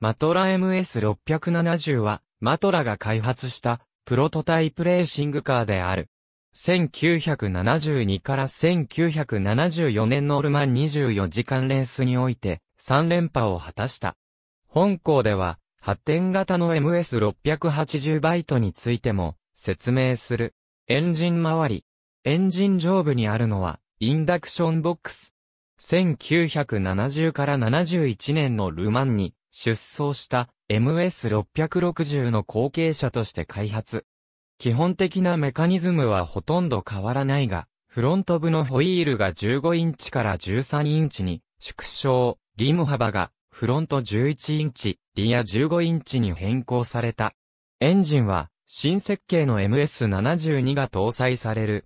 マトラ MS670 は、マトラが開発したプロトタイプレーシングカーである。1972から1974年のオルマン24時間レースにおいて3連覇を果たした。本校では発展型の MS680 バイトについても説明する。エンジン周り。エンジン上部にあるのはインダクションボックス。1970から71年のルマンに出走した MS660 の後継者として開発。基本的なメカニズムはほとんど変わらないが、フロント部のホイールが15インチから13インチに縮小、リム幅がフロント11インチ、リア15インチに変更された。エンジンは新設計の MS72 が搭載される。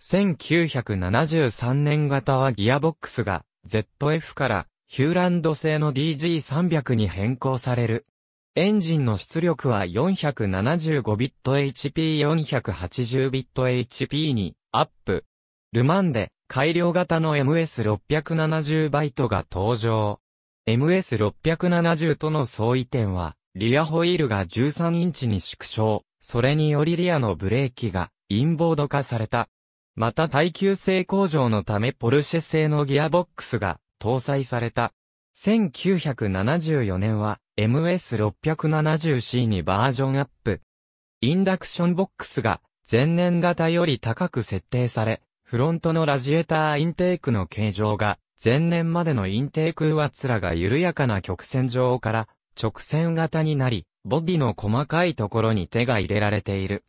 1973年型はギアボックスが ZF からヒューランド製の DG300 に変更される。エンジンの出力は 475bit/HP480bit/HP にアップ。ルマンで改良型の MS670 バイトが登場。MS670 との相違点は、リアホイールが13インチに縮小、それによりリアのブレーキがインボード化された。また耐久性向上のためポルシェ製のギアボックスが搭載された。1974年は MS670C にバージョンアップ。インダクションボックスが前年型より高く設定され、フロントのラジエーターインテークの形状が前年までのインテーク上面が緩やかな曲線上から直線型になり、ボディの細かいところに手が入れられている。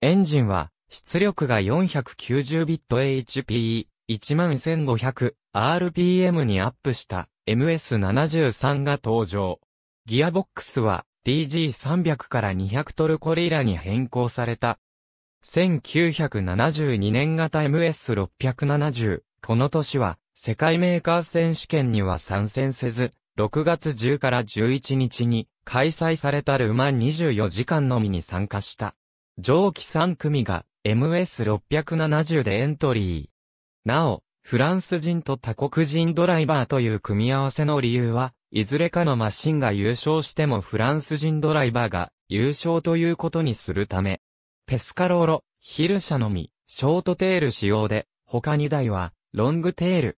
エンジンは出力が 490bit HPE11500 RPM にアップした MS73 が登場。ギアボックスは DG300 から200トルコリラに変更された。1972年型 MS670。この年は世界メーカー選手権には参戦せず、6月10から11日に開催されたルマン24時間のみに参加した。上記3組が MS670 でエントリー。なお、フランス人と他国人ドライバーという組み合わせの理由は、いずれかのマシンが優勝してもフランス人ドライバーが優勝ということにするため。ペスカローロ、ヒル車のみ、ショートテール仕様で、他2台は、ロングテール。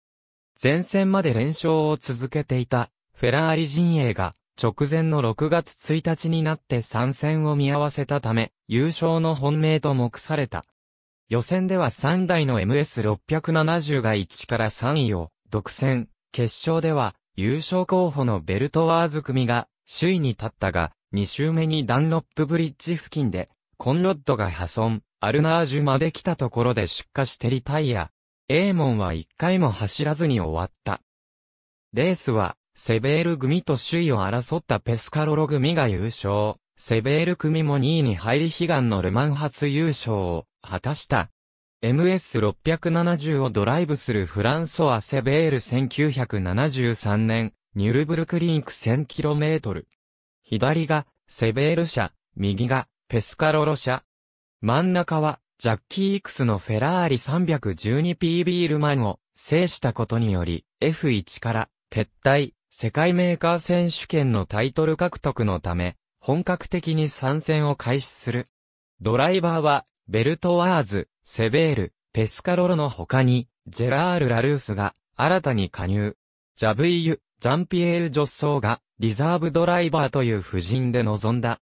前線まで連勝を続けていた、フェラーリ陣営が、直前の6月1日になって参戦を見合わせたため、優勝の本命と目された。予選では3台の MS670 が1から3位を独占。決勝では優勝候補のベルトワーズ組が首位に立ったが、2周目にダンロップブリッジ付近で、コンロッドが破損、アルナージュまで来たところで出荷してリタイア。エーモンは1回も走らずに終わった。レースは、セベール組と首位を争ったペスカロロ組が優勝。セベール組も2位に入り悲願のルマン初優勝を果たした。MS670 をドライブするフランソア・セベール1973年、ニュルブルクリンク 1000km。左がセベール社、右がペスカロロ社。真ん中はジャッキー・イクスのフェラーリ 312P ビールマンを制したことにより F1 から撤退、世界メーカー選手権のタイトル獲得のため本格的に参戦を開始する。ドライバーは、ベルトワーズ、セベール、ペスカロロの他に、ジェラール・ラルースが、新たに加入。ジャブイユ、ジャンピエール・ジョッソーが、リザーブドライバーという布陣で臨んだ。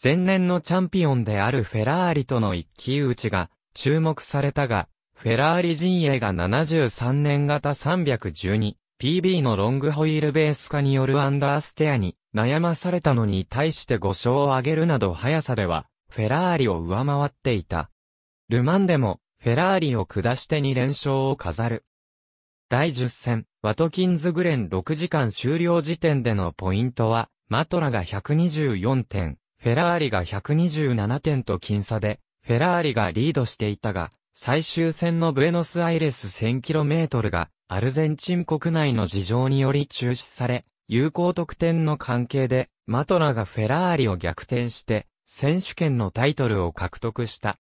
前年のチャンピオンであるフェラーリとの一騎打ちが、注目されたが、フェラーリ陣営が73年型 312PB のロングホイールベース化によるアンダーステアに悩まされたのに対して5勝を挙げるなど速さでは、フェラーリを上回っていた。ルマンでも、フェラーリを下して2連勝を飾る。第10戦、ワトキンズグレン6時間終了時点でのポイントは、マトラが124点、フェラーリが127点と僅差で、フェラーリがリードしていたが、最終戦のブエノスアイレス 1000km が、アルゼンチン国内の事情により中止され、有効得点の関係で、マトラがフェラーリを逆転して、選手権のタイトルを獲得した。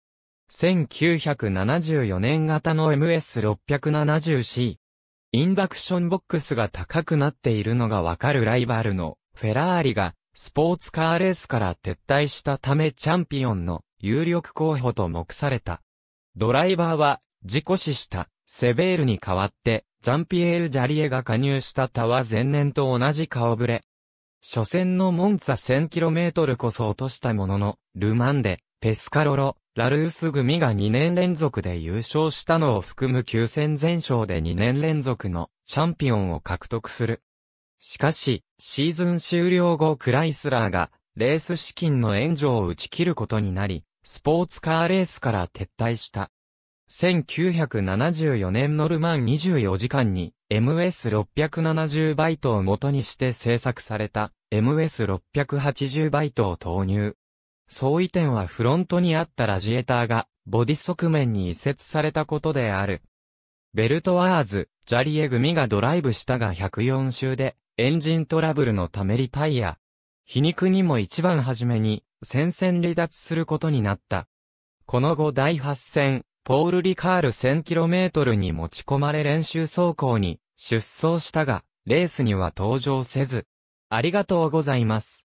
1974年型の MS670C。インダクションボックスが高くなっているのがわかるライバルのフェラーリがスポーツカーレースから撤退したためチャンピオンの有力候補と目された。ドライバーは事故死したセベールに代わってジャンピエール・ジャリエが加入した他は前年と同じ顔ぶれ。初戦のモンツァ 1000km こそ落としたものの、ルマンデ、ペスカロロ、ラルース組が2年連続で優勝したのを含む9戦全勝で2年連続のチャンピオンを獲得する。しかし、シーズン終了後クライスラーが、レース資金の援助を打ち切ることになり、スポーツカーレースから撤退した。1974年ノルマン24時間に MS670 バイトを元にして制作された MS680 バイトを投入。相違点はフロントにあったラジエーターがボディ側面に移設されたことである。ベルトワーズ、ジャリエ組がドライブしたが104周でエンジントラブルのためリタイア。皮肉にも一番初めに戦線離脱することになった。この後第8戦、ポール・リカール 1000km に持ち込まれ練習走行に出走したが、レースには登場せず。ありがとうございます。